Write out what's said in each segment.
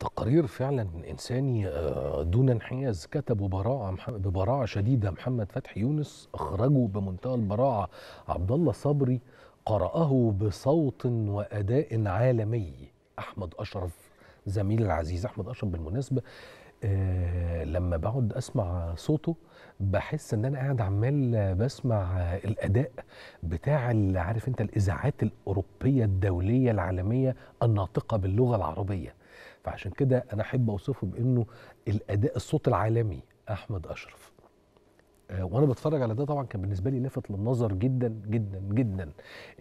تقرير فعلا انساني آه، دون انحياز كتبه براعه ببراعه شديده محمد فتحي يونس اخرجه بمنتهى البراعه عبد الله صبري قراه بصوت واداء عالمي احمد اشرف زميل العزيز احمد اشرف بالمناسبه أه لما بقعد اسمع صوته بحس ان انا قاعد عمال بسمع الاداء بتاع عارف انت الاذاعات الاوروبيه الدوليه العالميه الناطقه باللغه العربيه فعشان كده انا احب اوصفه بانه الاداء الصوت العالمي احمد اشرف آه، وانا بتفرج على ده طبعا كان بالنسبه لي لفت للنظر جدا جدا جدا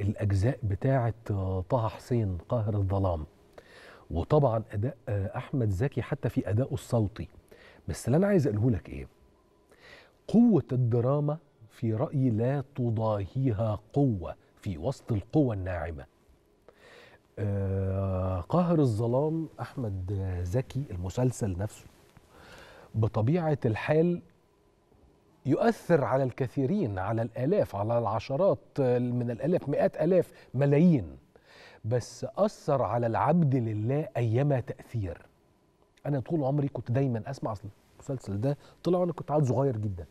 الاجزاء بتاعه آه، طه حسين قاهر الظلام وطبعا اداء آه، احمد زكي حتى في ادائه الصوتي بس اللي انا عايز اقوله لك ايه قوه الدراما في رايي لا تضاهيها قوه في وسط القوة الناعمه قهر الظلام احمد زكي المسلسل نفسه بطبيعه الحال يؤثر على الكثيرين على الالاف على العشرات من الالاف مئات الاف ملايين بس اثر على العبد لله ايما تاثير انا طول عمري كنت دايما اسمع المسلسل ده طلع وانا كنت عيل صغير جدا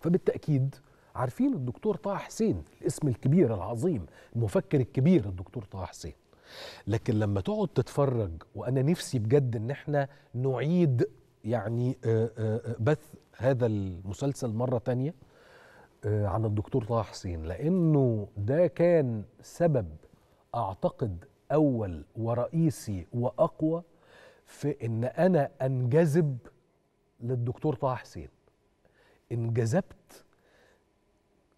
فبالتاكيد عارفين الدكتور طه حسين الاسم الكبير العظيم المفكر الكبير الدكتور طه حسين لكن لما تقعد تتفرج وانا نفسي بجد ان احنا نعيد يعني آه، آه، آه، بث هذا المسلسل مره تانية عن الدكتور طه حسين لانه ده كان سبب اعتقد اول ورئيسي واقوى في ان انا انجذب للدكتور طه حسين انجذبت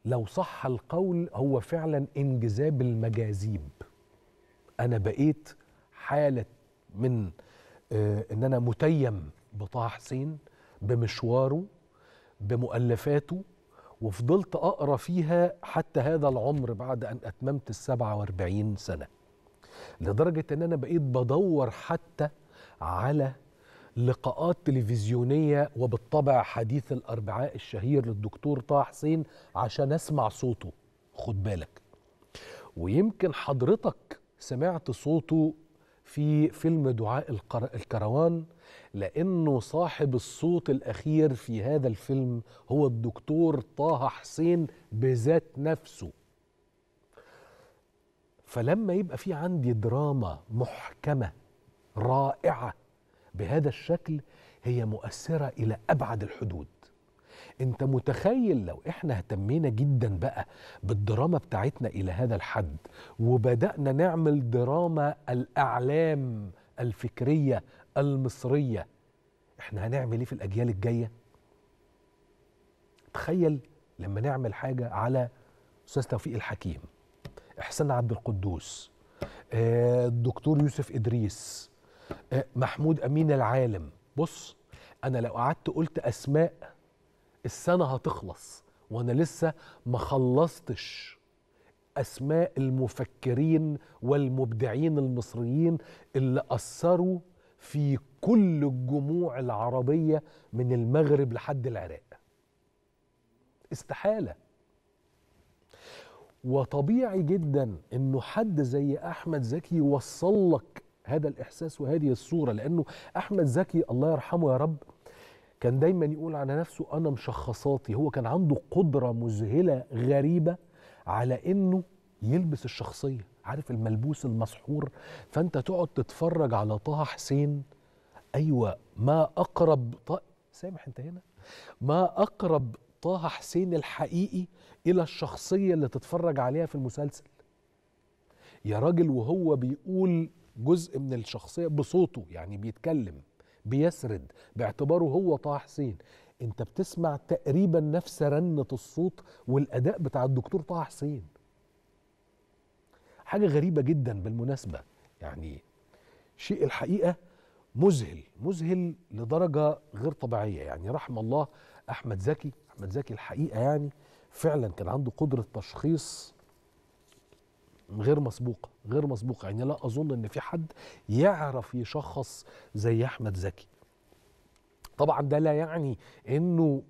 لو صح القول هو فعلا انجذاب المجاذيب انا بقيت حاله من آه، ان انا متيم بطه حسين بمشواره بمؤلفاته وفضلت اقرا فيها حتى هذا العمر بعد ان اتممت ال 47 سنه لدرجه ان انا بقيت بدور حتى على لقاءات تلفزيونيه وبالطبع حديث الاربعاء الشهير للدكتور طه حسين عشان اسمع صوته خد بالك ويمكن حضرتك سمعت صوته في فيلم دعاء الكروان لانه صاحب الصوت الاخير في هذا الفيلم هو الدكتور طه حسين بذات نفسه فلما يبقى في عندي دراما محكمه رائعه بهذا الشكل هي مؤثره الى ابعد الحدود انت متخيل لو احنا اهتمينا جدا بقى بالدراما بتاعتنا الى هذا الحد وبدانا نعمل دراما الاعلام الفكريه المصريه احنا هنعمل ايه في الاجيال الجايه تخيل لما نعمل حاجه على استاذ توفيق الحكيم احسان عبد القدوس آه، الدكتور يوسف ادريس آه، محمود امين العالم بص انا لو قعدت قلت اسماء السنة هتخلص وأنا لسه ما خلصتش أسماء المفكرين والمبدعين المصريين اللي أثروا في كل الجموع العربية من المغرب لحد العراق استحالة وطبيعي جدا انه حد زي احمد زكي يوصل لك هذا الاحساس وهذه الصوره لانه احمد زكي الله يرحمه يا رب كان دايما يقول على نفسه انا مشخصاتي هو كان عنده قدره مذهله غريبه على انه يلبس الشخصيه عارف الملبوس المسحور فانت تقعد تتفرج على طه حسين ايوه ما اقرب ط... سامح انت هنا ما اقرب طه حسين الحقيقي الى الشخصيه اللي تتفرج عليها في المسلسل يا راجل وهو بيقول جزء من الشخصيه بصوته يعني بيتكلم بيسرد باعتباره هو طه حسين انت بتسمع تقريبا نفس رنة الصوت والاداء بتاع الدكتور طه حسين حاجة غريبة جدا بالمناسبة يعني شيء الحقيقة مذهل مذهل لدرجة غير طبيعية يعني رحم الله أحمد زكي أحمد زكي الحقيقة يعني فعلا كان عنده قدرة تشخيص غير مسبوقه غير مسبوقه يعني لا اظن ان في حد يعرف يشخص زي احمد زكي طبعا ده لا يعني انه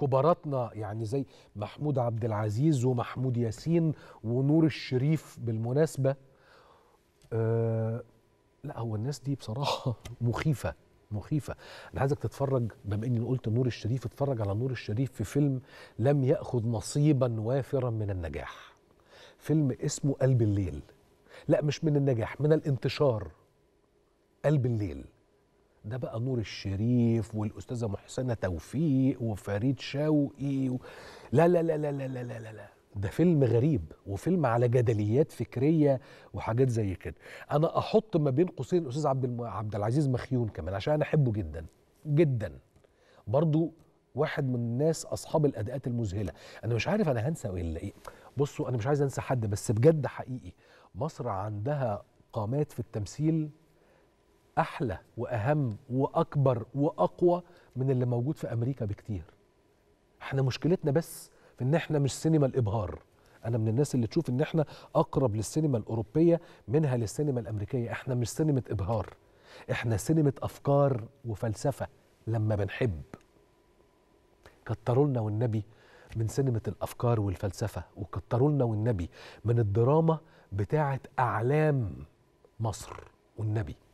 كباراتنا يعني زي محمود عبد العزيز ومحمود ياسين ونور الشريف بالمناسبه أه لا هو الناس دي بصراحه مخيفه مخيفه انا عايزك تتفرج بما اني قلت نور الشريف اتفرج على نور الشريف في فيلم لم ياخذ نصيبا وافرا من النجاح فيلم اسمه قلب الليل لا مش من النجاح من الانتشار قلب الليل ده بقى نور الشريف والاستاذه محسنه توفيق وفريد شوقي و... لا, لا لا لا لا لا لا لا لا ده فيلم غريب وفيلم على جدليات فكريه وحاجات زي كده انا احط ما بين قوسين الاستاذ عبد عبد العزيز مخيون كمان عشان انا احبه جدا جدا برضو واحد من الناس اصحاب الاداءات المذهله انا مش عارف انا هنسى ولا ايه بصوا انا مش عايز انسى حد بس بجد حقيقي مصر عندها قامات في التمثيل احلى واهم واكبر واقوى من اللي موجود في امريكا بكتير احنا مشكلتنا بس في ان احنا مش سينما الابهار انا من الناس اللي تشوف ان احنا اقرب للسينما الاوروبيه منها للسينما الامريكيه احنا مش سينما ابهار احنا سينما افكار وفلسفه لما بنحب كتروا لنا والنبي من سينما الافكار والفلسفه وكتروا لنا والنبي من الدراما بتاعه اعلام مصر والنبي